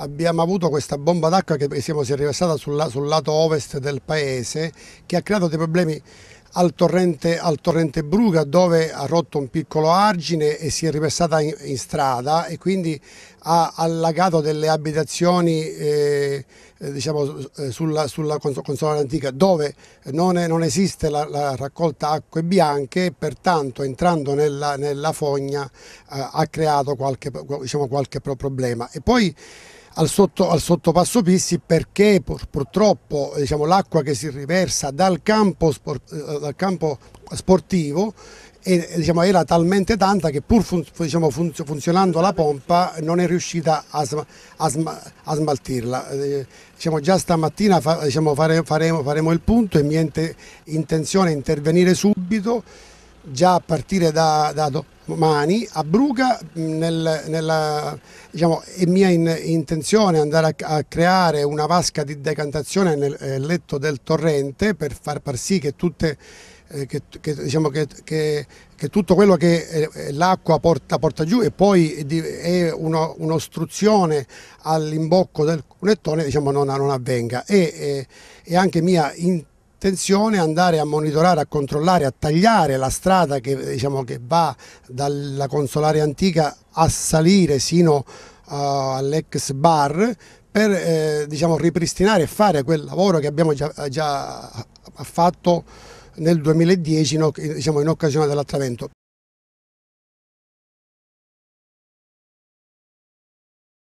abbiamo avuto questa bomba d'acqua che siamo, si è riversata sul, sul, lato ovest del paese che ha creato dei problemi al torrente, al torrente, Bruga dove ha rotto un piccolo argine e si è riversata in, in strada e quindi ha allagato delle abitazioni eh, eh diciamo, eh, sulla, sulla consola antica dove non, è, non esiste la, la, raccolta acque bianche e pertanto entrando nella, nella fogna eh, ha creato qualche, diciamo, qualche problema. E poi al, sotto, al sottopasso Pissi perché pur, purtroppo eh, diciamo, l'acqua che si riversa dal campo, sport, eh, dal campo sportivo e, eh, diciamo, era talmente tanta che pur fun, diciamo, fun, funzionando la pompa non è riuscita a, a, a smaltirla. Eh, diciamo, già stamattina fa, diciamo, fare, faremo, faremo il punto e mia intenzione intervenire subito già a partire da, da domani a Bruca nel, nella, diciamo, è mia in, intenzione andare a, a, creare una vasca di decantazione nel eh, letto del torrente per far, far sì che tutte eh, che, che, diciamo che, che, tutto quello che eh, eh, l'acqua porta, porta, giù e poi è un'ostruzione un all'imbocco del cunettone diciamo, non, non avvenga. E, è, è anche mia intenzione attenzione andare a monitorare, a controllare, a tagliare la strada che, diciamo, che va dalla Consolare Antica a salire sino uh, all'ex bar per eh, diciamo, ripristinare e fare quel lavoro che abbiamo già, già fatto nel 2010 in, diciamo, in occasione dell'attravento.